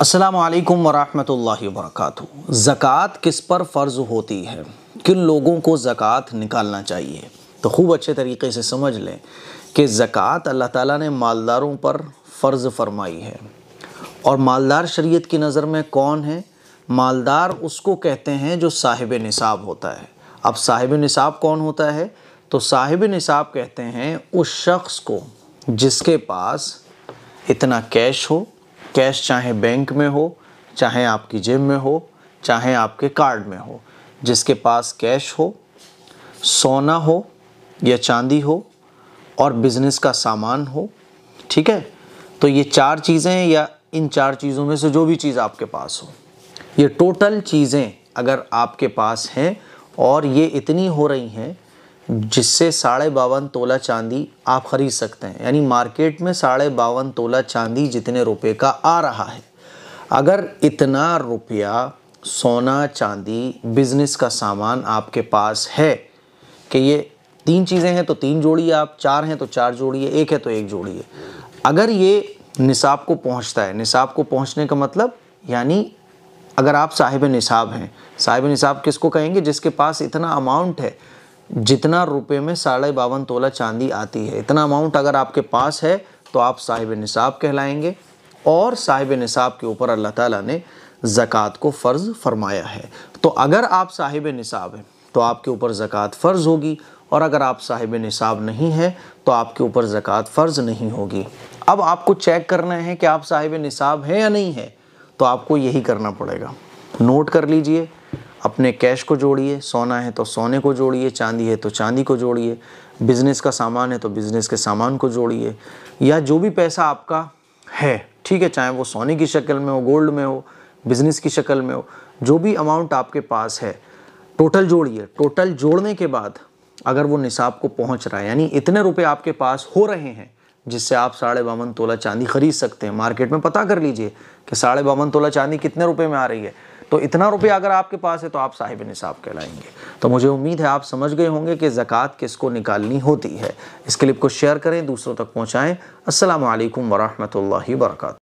असलकम वरहमल वरक ज़क़़त किस पर फ़र्ज़ होती है किन लोगों को ज़क़़त निकालना चाहिए तो खूब अच्छे तरीके से समझ लें कि ज़क़़त अल्लाह ताला ने मालदारों पर फ़र्ज़ फरमाई है और मालदार शरीयत की नज़र में कौन है मालदार उसको कहते हैं जो साहिब निसाब होता है अब साहिब निसाब कौन होता है तो साहिब निसाब कहते हैं उस शख्स को जिसके पास इतना कैश हो कैश चाहे बैंक में हो चाहे आपकी जेब में हो चाहे आपके कार्ड में हो जिसके पास कैश हो सोना हो या चांदी हो और बिज़नेस का सामान हो ठीक है तो ये चार चीज़ें या इन चार चीज़ों में से जो भी चीज़ आपके पास हो ये टोटल चीज़ें अगर आपके पास हैं और ये इतनी हो रही हैं जिससे साढ़े बावन तोला चांदी आप ख़रीद सकते हैं यानी मार्केट में साढ़े बावन तोला चांदी जितने रुपए का आ रहा है अगर इतना रुपया सोना चांदी बिज़नेस का सामान आपके पास है कि ये तीन चीज़ें हैं तो तीन जोड़िए आप चार हैं तो चार जोड़िए एक है तो एक जोड़िए अगर ये निसाब को पहुंचता है निसाब को पहुंचने का मतलब यानी अगर आप साहिब निसाब हैं साहिब निसाब किसको कहेंगे जिसके पास इतना अमाउंट है जितना रुपए में साढ़े बावन तोला चांदी आती है इतना अमाउंट अगर आपके पास है तो आप साहिब निसाब कहलाएंगे और साहिब निसाब के ऊपर अल्लाह ताला ने ज़क़़त को फ़र्ज़ फरमाया है तो अगर आप साहिब निसाब हैं तो आपके ऊपर ज़क़़त फ़र्ज़ होगी और अगर आप साहिब निसाब नहीं हैं तो आपके ऊपर ज़क़़त फ़र्ज़ नहीं होगी अब आपको चेक करना है कि आप साहिब निसाब हैं या नहीं हैं तो आपको यही करना पड़ेगा नोट कर लीजिए अपने कैश को जोड़िए सोना है तो सोने को जोड़िए चांदी है तो चांदी को जोड़िए बिज़नेस का सामान है तो बिज़नेस के सामान को जोड़िए या जो भी पैसा आपका है ठीक है चाहे वो सोने की शक्ल में हो गोल्ड में हो बिज़नेस की शक्ल में हो जो भी अमाउंट आपके पास है टोटल जोड़िए टोटल जोड़ने के बाद अगर वो निसाब को पहुंच रहा है यानी इतने रुपए आपके पास हो रहे हैं जिससे आप साढ़े बावन तोला चांदी खरीद सकते हैं मार्केट में पता कर लीजिए कि साढ़े बावन तोला चांदी कितने रुपए में आ रही है तो इतना रुपया अगर आपके पास है तो आप साहिब निसाब कहलाएंगे तो मुझे उम्मीद है आप समझ गए होंगे कि ज़क़़त किसको निकालनी होती है इस क्लिप को शेयर करें दूसरों तक पहुँचाएँ वरहमत वरहमल वर्का